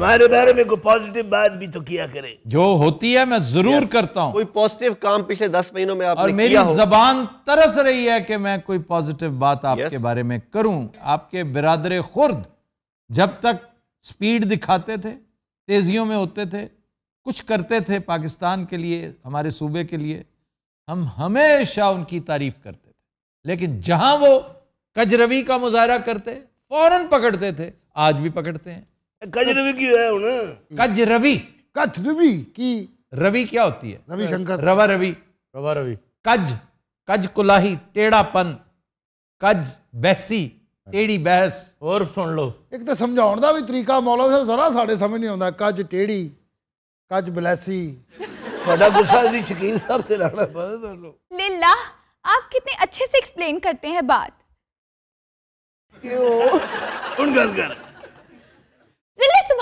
हमारे बारे में कोई पॉजिटिव बात भी तो किया करे जो होती है मैं जरूर करता हूँ कोई पॉजिटिव काम पिछले दस महीनों में आपने और मेरी जबान तरस रही है कि मैं कोई पॉजिटिव बात आपके बारे में करूं आपके बिरादर खुर्द जब तक स्पीड दिखाते थे तेजियों में होते थे कुछ करते थे पाकिस्तान के लिए हमारे सूबे के लिए हम हमेशा उनकी तारीफ करते थे लेकिन जहां वो कजरवी का मुजाहरा करते फौरन पकड़ते थे आज भी पकड़ते हैं कज रवि की है ना रवि रवि की रवि क्या होती है शंकर रवा रवि रवा रवि कज कज कुलाही टेढ़ापन कज बैसी बहस और सुन लो एक तो समझाने का भी तरीका मौला ਮੌਲਾ जरा ਜ਼ਰਾ समझ नहीं आता कज टेढ़ी कज बलैसी बड़ा गुस्सा ਗੁੱਸਾ शकील साहब से ਤੇ ਲਾਣਾ सुन लो लीला आप कितने अच्छे से एक्सप्लेन करते हैं बात उन गल कर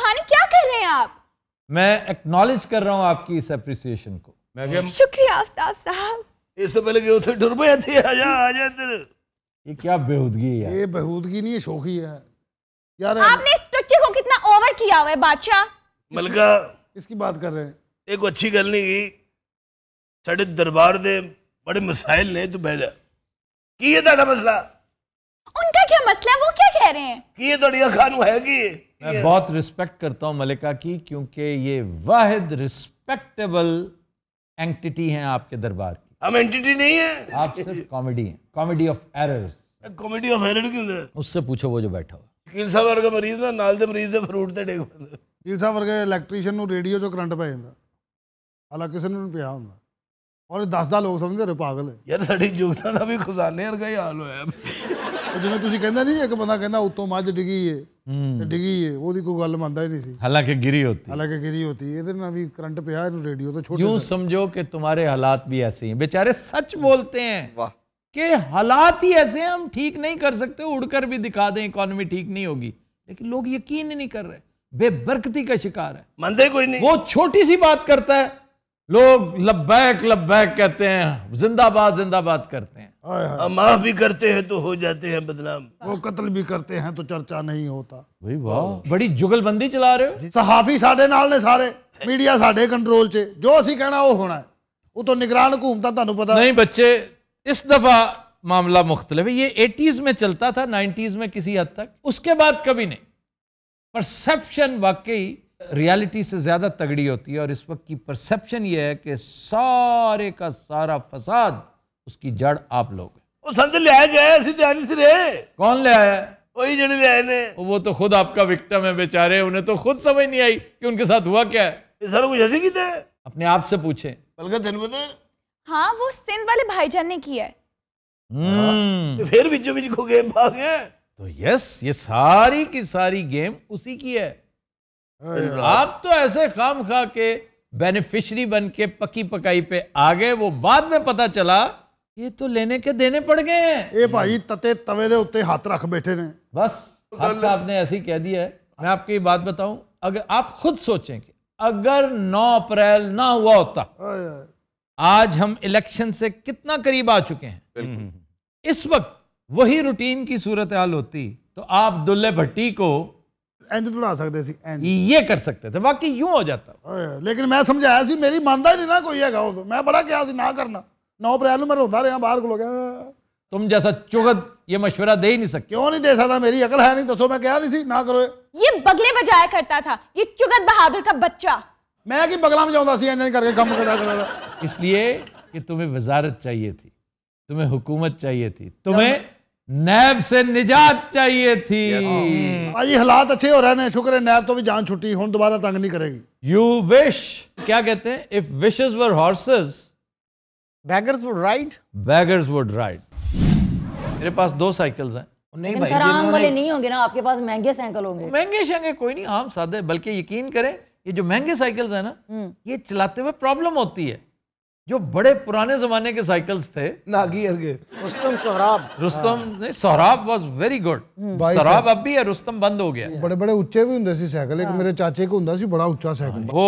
खानी क्या कह रहे हैं आप मैं एक्नॉलेज कर रहा हूँ आपकी इस अप्रिसिएशन को मैं शुक्रिया आफ्ताब साहब इससे पहले कि उसे डर गया थी आजा आजा तेरे ये क्या बेहूदगी है ये बेहूदगी नहीं है शोखी है यार आपने इस बच्चे को कितना ओवर किया हुआ है बादशाह मलका इसकी बात कर रहे हैं एक अच्छी गल नहीं की सड़े दरबार दे बड़े मसाइल ने तो बेला की ये है मसला उनका क्या मसला है वो क्या कह रहे हैं की ये दड़िया खानू है की मैं बहुत रिस्पेक्ट करता हूँ मलिका की क्योंकि ये वाहिद रिस्पेक्टेबल एंटिटी हैं आपके दरबार की हम एंटिटी नहीं है आप सिर्फ कॉमेडी हैं comedy of errors comedy of error क्यों उससे पूछो वो जो बैठा हुआ ਵਕੀਲ ਸਾਹਿਬ ਵਰਗਾ ਮਰੀਜ਼ ਨਾ ਨਾਲ ਦੇ ਮਰੀਜ਼ ਦੇ ਫਰੂਟ ਤੇ ਡੇਗ ਪੈਂਦਾ ਵਕੀਲ ਸਾਹਿਬ ਵਰਗੇ ਇਲੈਕਟ੍ਰੀਸ਼ੀਅਨ ਨੂੰ ਰੇਡੀਓ 'ਚੋਂ ਕਰੰਟ ਪੈ ਜਾਂਦਾ ਹਾਲਾ ਕਿਸੇ ਨੂੰ ਪਿਆ ਹੁੰਦਾ ਔਰ 10 ਦਾ ਲੋਕ ਸਮਝਦੇ ਰੇ ਪਾਗਲ ਯਾਰ ਸਾਡੀ ਜੁਗਤਾਂ ਦਾ ਵੀ ਖਜ਼ਾਨੇ ਵਰਗਾ ਹੀ ਹਾਲ ਹੋਇਆ ਜਿਵੇਂ ਤੁਸੀਂ ਕਹਿੰਦਾ ਨਹੀਂ ਇੱਕ ਬੰਦਾ ਕਹਿੰਦਾ ਉੱਤੋਂ ਮੱਝ ਡਿੱਗੀ ਏ तुम्हारे हालात भी ऐसे बेचारे सच बोलते हैं कि हालात ही ऐसे हम ठीक नहीं कर सकते उड़कर भी दिखा दें इकोनॉमी ठीक नहीं होगी लेकिन लोग यकीन नहीं कर रहे बेबरकती का शिकार है मंदे कोई नहीं वो छोटी सी बात करता है लोग लब्बैक लब्बैक कहते हैं जिंदाबाद जिंदाबाद करते हैं हम माफ भी करते हैं तो हो जाते हैं बदनाम वो कत्ल भी करते हैं तो चर्चा नहीं होता भाई वाह बड़ी जुगलबंदी चला रहे हो सहाफी साडे नाल ने सारे मीडिया साडे कंट्रोल चे जो असी कहना वो होना है वो तो निगरान घूमता ਤੁਹਾਨੂੰ पता नहीं बच्चे इस दफा मामला मुख्तलिफ ये एटीज़ में चलता था नाइनटीज में किसी हद तक उसके बाद कभी नहीं परसेप्शन वाकई रियलिटी से ज़्यादा तगड़ी होती है और इस वक्त की परसेप्शन ये है कि सारे का सारा फसाद उसकी जड़ आप लोग कौन ले आया वही ਜਿਹੜੇ ले आए वो तो खुद आपका विक्टम है बेचारे उन्हें तो खुद समझ नहीं आई कि उनके साथ हुआ क्या है सर कुछ ऐसे की ਕੀਤਾ अपने आप से पूछे हाँ वो सिंध वाले भाईजान ने किया है हम्म, ਫਿਰ ਵਿੱਚੋं ਵਿੱਚ ਕੋ ਗੇਮ ਪਾ ਗਿਆ तो यस तो ये सारी की सारी गेम उसी की है आप तो ऐसे खाम खा के बेनिफिशरी बन के पकी पकाई पे आ गए वो बाद में पता चला ये तो लेने के देने पड़ गए हैं ये भाई तते तवे दे उते हाथ रख बैठे ने बस तो तो आपने ऐसे ही कह दिया है मैं आपकी बात बताऊं अगर आप खुद सोचें कि अगर 9 अप्रैल ना हुआ होता आज हम इलेक्शन से कितना करीब आ चुके हैं इस वक्त वही रूटीन की सूरत हाल होती तो आप दुल्ले भट्टी को ਇੰਜ ਸਕਦੇ ਸੀ ਇਹ ਕਰ ਤੇ ਯੂੰ ਹੋ ਜਾਂਦਾ ਲੇਕਿਨ ਮੈਂ ਸਮਝਾਇਆ ਸੀ ਮੇਰੀ ਮੰਨਦਾ ਹੀ ਨਹੀਂ ਨਾ ਕੋਈ ਹੈਗਾ ਉਹ ਮੈਂ ਬੜਾ ਕਿਹਾ ਸੀ ਨਾ ਕਰਨਾ 9 ਅਪ੍ਰੈਲ ਨੂੰ ਮੈਂ ਰੋਂਦਾ ਰਿਹਾ ਬਾਹਰ ਗਿਆ इसलिए तुम्हें वजारत चाहिए थी तुम्हें हुकूमत थी तुम्हें नैब से निजात चाहिए थी आज hmm. हाँ, हालात अच्छे हो रहे हैं शुक्र है नैब तो भी जान छुट्टी हूं दोबारा तंग नहीं करेगी यू विश क्या कहते हैं if wishes were horses beggars would ride beggars would ride मेरे पास दो साइकिल्स हैं नहीं भाई आम वाले नहीं होंगे ना आपके पास महंगे साइकिल होंगे महंगे शहंगे कोई नहीं आम हाँ, सादे बल्कि यकीन करें ये जो महंगे साइकिल्स हैं ना hmm. ये चलाते हुए प्रॉब्लम होती है जो बड़े पुराने जमाने के साइकिल्स थे नागियर के रुस्तम सोहराब रुस्तम हाँ। नहीं Sohrab was very good Sohrab अब भी है रुस्तम बंद हो गया बड़े बड़े उच्चे भी ਹੁੰਦੇ ਸੀ साइकिल एक हाँ। मेरे चाचे को ਹੁੰਦਾ ਸੀ बड़ा ਉੱਚਾ साइकिल वो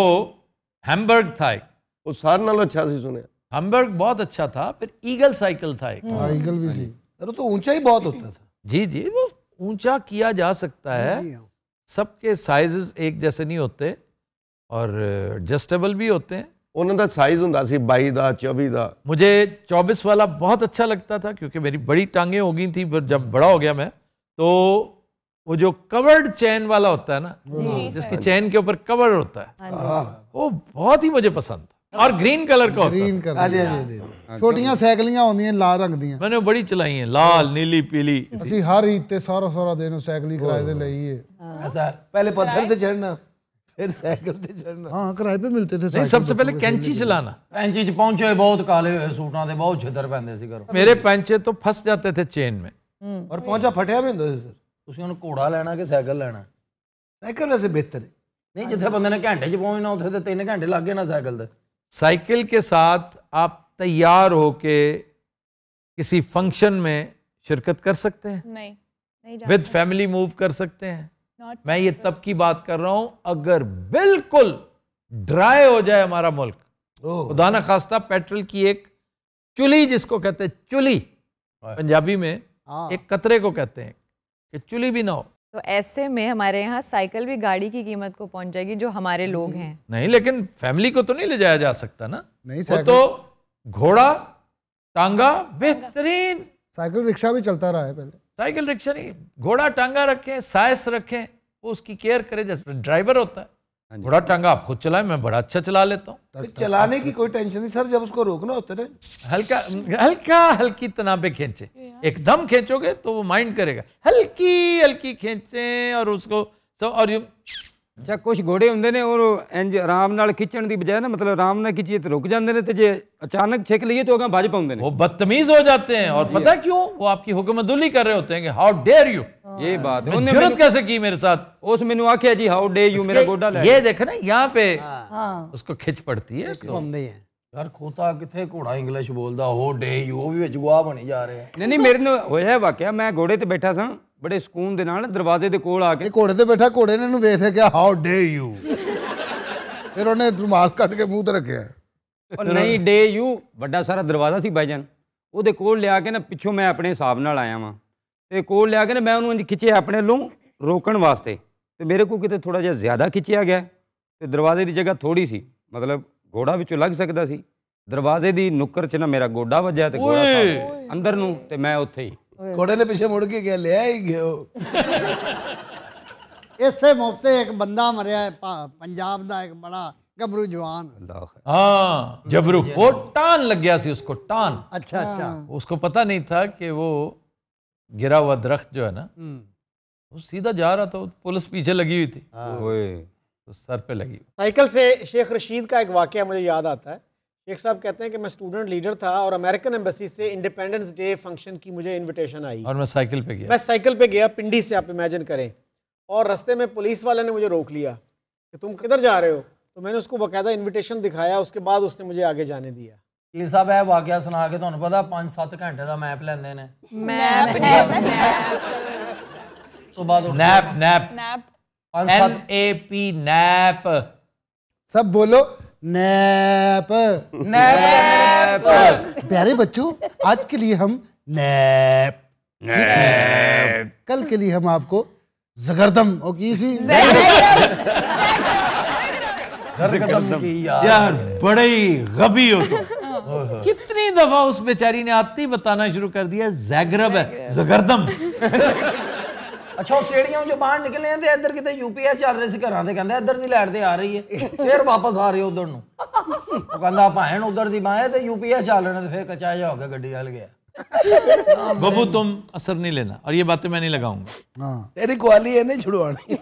हैमबर्ग था एक वो ਸਾਰ नाल अच्छा सी सुने हैमबर्ग बहुत अच्छा था फिर ईगल साइकिल था एक ईगल हाँ, भी ਸੀ अरे तो ऊंचा ही बहुत होता था जी जी वो ऊंचा किया जा सकता है सबके साइजेस एक जैसे नहीं होते और एडजस्टेबल भी होते हैं उन्होंने साइज हों बई का चौबी का मुझे चौबीस वाला बहुत अच्छा लगता था क्योंकि मेरी बड़ी टांगे हो गई थी जब बड़ा हो गया मैं तो वो जो कवर्ड चैन वाला होता है ना जिसकी चैन के ऊपर कवर होता है हाँ हाँ। वो बहुत ही मुझे पसंद था और ग्रीन कलर का ग्रीन होता ਕਲਰ ਛੋਟੀਆਂ ਸਾਈਕਲੀਆਂ ਆਉਂਦੀਆਂ लाल रंग दी मैंने बड़ी चलाई है लाल नीली पीली हर ਹਰ सारा ਤੇ ਸਾਰਾ ਸਾਰਾ ਦਿਨ ऐसा पहले पत्थर से चढ़ना फिर साइकिल ਤੇ ਚੜਨਾ ਹਾਂ ਕਿਰਾਏ 'ਤੇ ਮਿਲਦੇ थे ਨਹੀਂ ਸਭ ਤੋਂ ਪਹਿਲੇ ਕੈਂਚੀ ਚਲਾਣਾ ਪੈਂਚੀ 'ਚ ਪਹੁੰਚੇ ਬਹੁਤ ਕਾਲੇ ਹੋਏ ਸੂਟਾਂ ਦੇ ਬਹੁਤ ਛਿੱਦਰ ਪੈਂਦੇ ਸੀ ਘਰੋਂ ਮੇਰੇ ਪੈਂਚੇ ਤੋਂ ਫਸ ਜਾਂਦੇ थे ਚੇਨ ਮੇਂ ਔਰ ਪਹੁੰਚਾ ਫਟਿਆ ਵੀ ਹੁੰਦਾ ਸੀ ਸਰ ਤੁਸੀਂ ਹੁਣ ਘੋੜਾ ਲੈਣਾ ਕਿ ਸਾਈਕਲ ਲੈਣਾ ਸਾਈਕਲ ਵੈਸੇ ਬਿਹਤਰ ਹੈ नहीं जिथे बंदे ने घंटे च पहुंचना उथे तो तीन घंटे लग गए ना साइकिल से साइकिल के साथ आप तैयार होके किसी फंक्शन में शिरकत कर सकते हैं नहीं, नहीं विद फैमिली मूव कर सकते हैं मैं ये तब की बात कर रहा हूं अगर बिल्कुल ड्राई हो जाए हमारा मुल्क उदाना खास्ता पेट्रोल की एक चुली जिसको कहते हैं चुली पंजाबी में हाँ। एक कतरे को कहते हैं कि चुली भी ना हो तो ऐसे में हमारे यहाँ साइकिल भी गाड़ी की कीमत को पहुंच जाएगी जो हमारे लोग हैं नहीं लेकिन फैमिली को तो नहीं ले जाया जा सकता ना नहीं वो तो घोड़ा टांगा बेहतरीन साइकिल रिक्शा भी चलता रहा है पहले साइकिल रिक्शा नहीं घोड़ा टांगा रखें साइस रखें वो उसकी केयर करे जैसे ड्राइवर होता है हाँ घोड़ा टांगा आप खुद चलाए मैं बड़ा अच्छा चला लेता हूँ तो चलाने की कोई टेंशन नहीं सर जब उसको रोकना होता है हल्का हल्का हल्की तनाबे खींचे एकदम खींचोगे तो वो माइंड करेगा हल्की हल्की खींचे और उसको और यू अच्छा कुछ घोड़े होंगे ने आराम खिंचन की बजाय ना मतलब आराम खिंचिए तो रुक जाते हैं तो अचानक छिक लिए तो अगर बज पाते हैं वो बदतमीज हो जाते हैं और पता है क्यों वो आपकी हुक्मदुली कर रहे होते हैं हाउ डेयर यू ये बात उन्होंने मेरे कैसे की मेरे साथ उस मेनू आख्या जी हाउ डेयर यू मेरा गोडा ये देखे ना यहाँ पे उसको खिंच पड़ती है इंग्लिश बोलता हो डे यू भी जा रहे नहीं नहीं मेरे ने होया वाकया मैं घोड़े तो बैठा सा ਬੜੇ ਸਕੂਨ ਦੇ ਨਾਲ ਦਰਵਾਜ਼ੇ ਦੇ ਕੋਲ ਆ ਕੇ ਘੋੜੇ ਤੇ ਬੈਠਾ ਘੋੜੇ ਨੇ ਇਹਨੂੰ ਵੇਖ ਕੇ ਹਾਊ ਡੇ ਯੂ ਫਿਰ ਉਹਨੇ ਦਿਮਾਗ ਕੱਢ ਕੇ ਮੂੰਹ ਤੇ ਰੱਖਿਆ ਉਹ ਨਹੀਂ ਡੇ ਯੂ ਵੱਡਾ ਸਾਰਾ ਦਰਵਾਜ਼ਾ ਸੀ ਜਾਨ ਉਹਦੇ ਕੋਲ ਲਿਆ ਕੇ ਨਾ ਪਿੱਛੋਂ ਮੈਂ ਆਪਣੇ ਹਿਸਾਬ ਨਾਲ ਆਇਆ ਵਾਂ ਤੇ ਕੋਲ ਲਿਆ ਕੇ ਨਾ ਮੈਂ ਉਹਨੂੰ ਇੰਜ ਖਿੱਚਿਆ ਆਪਣੇ ਲੋਂ ਰੋਕਣ ਵਾਸਤੇ ਤੇ ਮੇਰੇ ਕੋ ਕਿਤੇ ਥੋੜਾ ਜਿਹਾ ਜ਼ਿਆਦਾ ਖਿੱਚਿਆ ਗਿਆ ਤੇ ਦਰਵਾਜ਼ੇ ਦੀ ਜਗ੍ਹਾ ਥੋੜੀ ਸੀ ਮਤਲਬ ਘੋੜਾ ਵਿੱਚੋਂ ਲੱਗ ਸਕਦਾ ਸੀ ਦਰਵਾਜ਼ੇ ਦੀ ਨੁੱਕਰ 'ਚ ਨਾ ਮੇਰਾ ਗੋਡਾ ਵੱਜਿਆ ਤੇ ਸਾਹ ਅੰਦਰ ਨੂੰ ਤੇ ਮੈਂ ਉੱਥੇ ਹੀ घोड़े ने पीछे मुड़ के क्या ले आई गयो ਇਸੇ एक बंदा मरिया है पंजाब का एक बड़ा गबरू जवान हाँ जबरू वो टान लग गया सी उसको टान अच्छा अच्छा हाँ। उसको पता नहीं था कि वो गिरा हुआ दरख्त जो है ना हम्म। वो सीधा जा रहा था पुलिस पीछे लगी हुई थी तो सर पे लगी साइकिल से शेख रशीद का एक वाक्य मुझे याद आता है शेख साहब कहते हैं कि मैं स्टूडेंट लीडर था और अमेरिकन एम्बेसी से इंडिपेंडेंस डे फंक्शन की मुझे इनविटेशन आई और मैं साइकिल पे गया मैं साइकिल पे गया पिंडी से आप इमेजिन करें और रस्ते में पुलिस वाले ने मुझे रोक लिया कि तुम किधर जा रहे हो तो मैंने उसको बाकायदा इन्विटेशन दिखाया उसके बाद उसने मुझे आगे जाने दिया ਇਹ ਸਭ ਹੈ ਵਾਕਿਆ ਸੁਣਾ ਕੇ ਤੁਹਾਨੂੰ ਪਤਾ 5-7 ਘੰਟੇ ਦਾ ਮੈਪ ਲੈਂਦੇ ਨੇ ਮੈਪ ਤੋਂ ਬਾਅਦ nap nap nap 5-7 AP nap ਸਭ ਬੋਲੋ नैप नैप नैप प्यारे बच्चों आज के लिए हम नैप नैप कल के लिए हम आपको जगरदम और की यार बड़े ही गबी हो तो। कितनी दफा उस बेचारी ने आते ही बताना शुरू कर दिया जैगरब है जगरदम ਅੱਛਾ ਉਹ ਸਟੇਡੀਅਮ ਜੋ ਬਾਹਰ ਨਿਕਲੇ ਆਂ ਤੇ ਇੱਧਰ ਕਿਤੇ ਯੂਪੀਐਸ ਚੱਲ ਰਹੀ ਸੀ ਘਰਾਂ ਦੇ ਕਹਿੰਦਾ ਇੱਧਰ ਦੀ ਲੈਟ ਤੇ ਆ ਰਹੀ ਏ ਫੇਰ ਵਾਪਸ ਆ ਰਹੇ ਉਧਰ ਨੂੰ ਉਹ ਕਹਿੰਦਾ ਭੈਣ ਉਧਰ ਦੀ ਬਾਹਰ ਤੇ ਯੂਪੀਐਸ ਚੱਲ ਰਹੇ ਨੇ ਫੇਰ ਕਚਾ ਜਾ ਹੋ ਗਿਆ ਗੱਡੀ ਚੱਲ ਗਿਆ ਬਬੂ बबू ਅਸਰ ਨਹੀਂ ਲੈਣਾ ਔਰ ਇਹ ये ਮੈਂ ਨਹੀਂ ਲਗਾਉਂਗਾ ਹਾਂ ਤੇਰੀ ਕੁਆਲੀ ਇਹ ਨਹੀਂ ਛੁੜਵਾਣੀ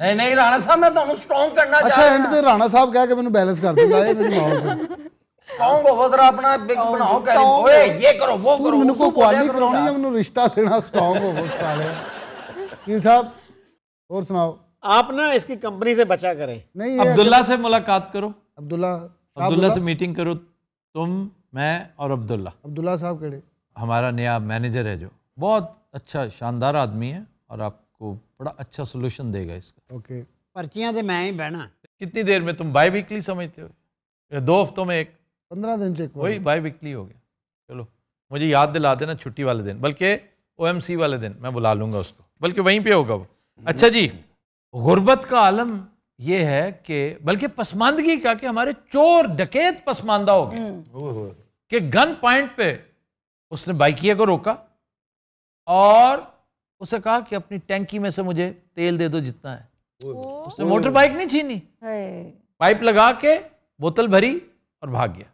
ਨਹੀਂ ਨਹੀਂ ਰਾਣਾ ਸਾਹਿਬ ਮੈਂ ਤੁਹਾਨੂੰ ਸਟਰੋਂਗ ਕਰਨਾ ਚਾਹੁੰਦਾ ਅੱਛਾ ਐਂਡ ਤੇ ਰਾਣਾ ਸਾਹਿਬ ਕਹਿ ਕੇ ਮੈਨੂੰ ਬੈਲੈਂਸ ਕਰ ਦਿੰਦਾ ਇਹ ਮੇਰੀ ਮਾਂ ਨੂੰ ਕਹੂੰਗਾ ਵਦਰਾ ਆਪਣਾ ਬਿਗ ਬਣਾਓ ਕਹਿੰਦੇ ਓਏ ਇਹ ਕਰੋ ਉਹ ਕਰੋ ਮੈਨੂੰ ਕੋਈ ਕੁਆਲੀ ਕਰਾਉਣੀ ਹੈ ਮੈਨੂੰ ਰਿਸ਼ਤਾ ਦੇਣਾ ਸਟਰੋਂਗ ਹੋਵੋ ਸਾਲਿਆ वकील साहब और सुनाओ आप ना इसकी कंपनी से बचा करें नहीं अब्दुल्ला से मुलाकात करो अब्दुल्ला अब्दुल्ला से मीटिंग करो तुम मैं और अब्दुल्ला अब्दुल्ला साहब कह हमारा नया मैनेजर है जो बहुत अच्छा शानदार आदमी है और आपको बड़ा अच्छा सोल्यूशन देगा इसका ओके पर्चियां तो मैं ही बहना कितनी देर में तुम बाई वीकली समझते हो दो हफ्तों में एक पंद्रह दिन से वही बाई वीकली हो गया चलो मुझे याद दिला देना छुट्टी वाले दिन बल्कि ओ वाले दिन मैं बुला लूँगा उसको बल्कि वहीं पे होगा वो अच्छा जी गुर्बत का आलम ये है कि बल्कि पसमानदगी का कि हमारे चोर डकैत पसमानदा हो गए हम्म। कि गन पॉइंट पे उसने बाइकिया को रोका और उसे कहा कि अपनी टैंकी में से मुझे तेल दे दो जितना है उसने मोटर बाइक नहीं छीनी पाइप लगा के बोतल भरी और भाग गया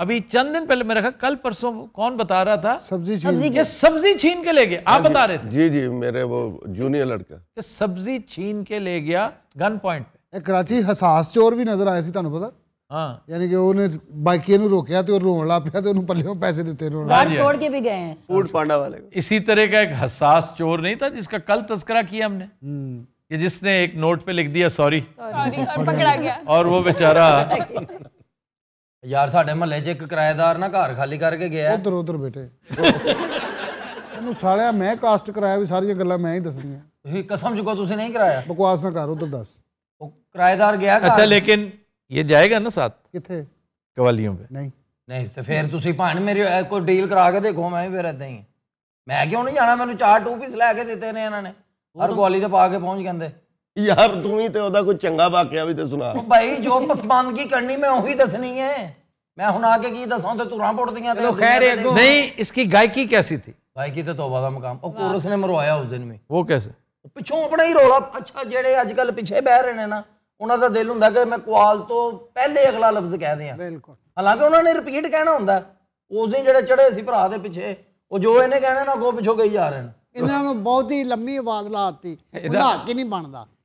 अभी चंद दिन पहले मेरा कल परसों कौन बता रहा था सब्जी छीन के सब्जी छीन के ले गया आप हाँ बता रहे थे जी जी मेरे वो जूनियर लड़का के सब्जी छीन के ले गया गन पॉइंट पे कराची हसास चोर भी नजर आया ਸੀ ਤੁਹਾਨੂੰ ਪਤਾ ਹਾਂ ਯਾਨੀ ਕਿ ਉਹਨੇ ਬਾਈਕੀ ਨੂੰ ਰੋਕਿਆ ਤੇ ਉਹ ਰੋਣ ਲੱਗ ਪਿਆ ਤੇ ਉਹਨੂੰ ਪੱਲਿਓਂ ਪੈਸੇ ਦਿੱਤੇ ਰੋਣ ਲੱਗ ਛੋੜ ਕੇ ਵੀ ਗਏ ਫੂਡ ਪਾंडा ਵਾਲੇ ਇਸੇ ਤਰ੍ਹਾਂ ਦਾ ਇੱਕ ਹਸਾਸ ਚੋਰ ਨਹੀਂ था जिसका कल तस्करा किया हमने हम्म। कि जिसने एक नोट पे लिख दिया सॉरी और पकड़ा गया और वो बेचारा ਯਾਰ ਸਾਡੇ ਮਹੱਲੇ 'ਚ ਇੱਕ ਕਿਰਾਏਦਾਰ ਨਾ ਘਰ ਖਾਲੀ ਕਰਕੇ ਗਿਆ ਉਧਰ ਉਧਰ ਬੇਟੇ ਇਹਨੂੰ ਸਾਲਿਆ ਮੈਂ ਕਾਸਟ ਕਰਾਇਆ ਵੀ ਸਾਰੀਆਂ ਗੱਲਾਂ ਮੈਂ ਹੀ ਦੱਸਣੀਆਂ ਤੁਸੀਂ ਕਸਮ ਚੁਕੋ ਤੁਸੀਂ ਨਹੀਂ ਕਰਾਇਆ ਬਕਵਾਸ ਨਾ ਕਰ ਉਧਰ ਦੱਸ ਉਹ ਕਿਰਾਏਦਾਰ ਗਿਆ ਘਰ ਅੱਛਾ ਲੇਕਿਨ ਇਹ ਜਾਏਗਾ ਨਾ ਸਾਥ ਕਿੱਥੇ ਕਵਾਲੀਆਂ 'ਤੇ ਨਹੀਂ ਨਹੀਂ ਤੇ ਫੇਰ ਤੁਸੀਂ ਭਾਣ ਮੇਰੇ ਕੋਈ ਡੀਲ ਕਰਾ ਕੇ ਦੇਖੋ ਮੈਂ ਵੀ ਫੇਰ ਇਦਾਂ ਹੀ ਮੈਂ ਕਿਉਂ ਨਹੀਂ ਜਾਣਾ ਮੈਨੂੰ ਚਾਰ ਟੂ ਪੀਸ ਲੈ ਕੇ ਦਿੱਤੇ ਨੇ ਇਹਨਾਂ ਨੇ ਹਰ ਗਵਾਲੀ ਤੇ ਪਾ ਕੇ ਪਹੁੰਚ ਜਾਂਦੇ यार तू ही तो ਉਹਦਾ ਕੋਈ ਚੰਗਾ ਵਾਕਿਆ ਵੀ ਤੇ ਸੁਣਾ ਉਹ ਭਾਈ ਜੋ ਪਸਮਾਨਗੀ ਕਰਨੀ ਮੈਂ ਉਹੀ ਦੱਸਣੀ मैं हूं आके की दसाऊं तो तुरा पुट दिया चलो खैर नहीं इसकी गायकी कैसी थी गायकी तो तौबा का मकाम और कोरस ने मरवाया उस दिन में वो कैसे पिछों अपना ही रोला अच्छा जेड़े अजकल पीछे बह रहे हैं ना उन्होंने दिल होंगे के मैं कुआल तो पहले अगला लफ्ज कह दिया बिल्कुल हालांकि उन्होंने रिपीट कहना होंगे उस दिन जो चढ़े से भरा के पिछे वो जो इन्हें कहना ना अगों पिछों गई जा रहे हैं इन्होंने बहुत ही लंबी आवाज लाती हक ही नहीं बनता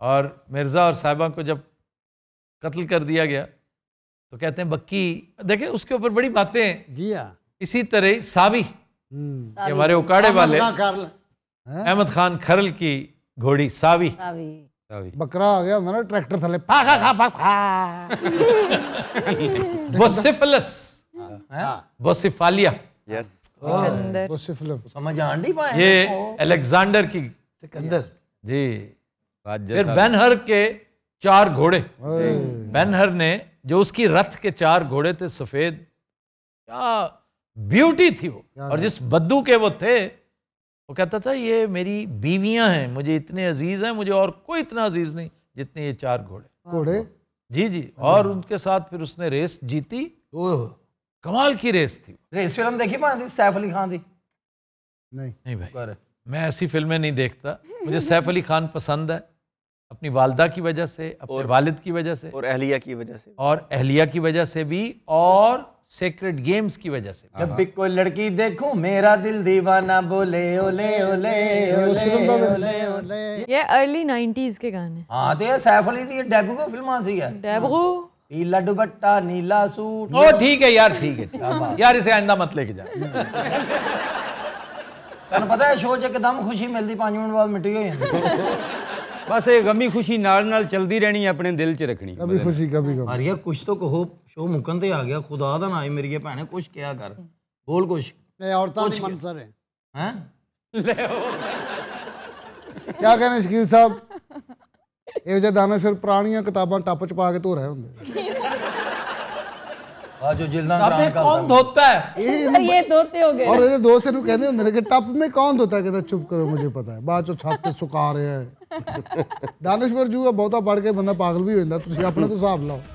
और मिर्ज़ा और साहिबा को जब कत्ल कर दिया गया तो कहते हैं बक्की देखें उसके ऊपर बड़ी बातें जी हाँ इसी तरह सावी हम्म। ये हमारे उकाड़े वाले अहमद खान खरल की घोड़ी सावी, सावी। बकरा आ गया ना ट्रैक्टर थले फा खा खा फा खा बोसिफिलिस हाँ। बोसिफालिया यस हाँ, समझ आंडी पाए ये अलेक्जेंडर की सिकंदर जी फिर बैनहर के चार घोड़े बैनहर ने जो उसकी रथ के चार घोड़े थे सफेद क्या ब्यूटी थी वो और जिस बद्दू के वो थे वो कहता था ये मेरी बीवियां हैं मुझे इतने अजीज हैं मुझे और कोई इतना अजीज नहीं जितने ये चार घोड़े घोड़े जी जी और उनके साथ फिर उसने रेस जीती कमाल की रेस थी रेस फिल्म देखी मैंने सैफ अली खान थी नहीं नहीं भाई मैं ऐसी फिल्में नहीं देखता मुझे सैफ अली खान पसंद है अपनी वालदा की वजह से अपने वालिद की वजह से और अहलिया की वजह से और अहलिया की वजह से भी और सेक्रेट गेम्स की वजह से जब भी कोई लड़की देखूं मेरा दिल दीवाना बोले ओले ओले ओले ओले ये अर्ली 90s के गाने हां तो ये सैफ अली दी डेब्यू को फिल्म सी है डेब्यू हाँ। पीला दुपट्टा नीला सूट ओ ठीक है यार ठीक है यार इसे आइंदा मत लेके जा तन्नू पता है शो च एकदम खुशी मिलदी पांच मिनट बाद मिटी हो जाती ਬਸ ਇਹ ਗਮੀ ਖੁਸ਼ੀ ਨਾਲ ਨਾਲ ਚਲਦੀ ਰਹਿਣੀ ਆਪਣੇ ਦਿਲ 'ਚ ਰੱਖਣੀ ਕਭੀ ਖੁਸ਼ੀ ਕਭੀ ਗਮ ਹਰੀਆ ਕੁਛ ਤਾਂ ਕਹੋ ਸ਼ੋ ਮੁਕਨ ਤੇ ਆ ਗਿਆ ਖੁਦਾ ਦਾ ਨਾਮ ਮੇਰੀਏ ਭੈਣੇ ਕੁਛ ਕਿਹਾ ਕਰ ਬੋਲ ਕੁਛ ਇਹ ਔਰਤਾਂ ਦੀ ਮੰਸਰ ਹੈ हैं क्या कहने शकील साहब ਇਹੋ ਜਿਹੇ ਦਾਨੇ ਸਿਰ ਪੁਰਾਣੀਆਂ ਕਿਤਾਬਾਂ ਟੱਪ ਚ ਪਾ ਕੇ ਧੋ ਰਹੇ ਹੁੰਦੇ ਆ ਜੋ ਜਿਲਦਾਂ ਗ੍ਰਾਮ ਕਰਦਾ ਕੌਣ ਧੋਤਾ ਹੈ ਇਹ ਧੋਤੇ ਹੋ ਗਏ ਔਰ ਇਹਦੇ ਦੋਸਤ ਇਹਨੂੰ ਕਹਿੰਦੇ ਹੁੰਦੇ ਨੇ ਕਿ ਟੱਪ ਮੇ ਕੌਣ ਧੋਤਾ ਕਹਿੰਦਾ ਚੁੱਪ ਕਰੋ ਮੈਨੂੰ ਪਤਾ ਹੈ ਬਾਅਦ ਚ ਛੱਤ ਤੇ ਸੁਕਾ ਰਿਹਾ ਹੈ ਦਾਨਸ਼ਵਰ ਜੂ ਬਹੁਤਾ ਪੜ ਕੇ ਬੰਦਾ ਪਾਗਲ ਵੀ ਹੋ ਜਾਂਦਾ ਤੁਸੀਂ ਆਪਣੇ ਤੋਂ ਹਿਸਾਬ ਲਾਓ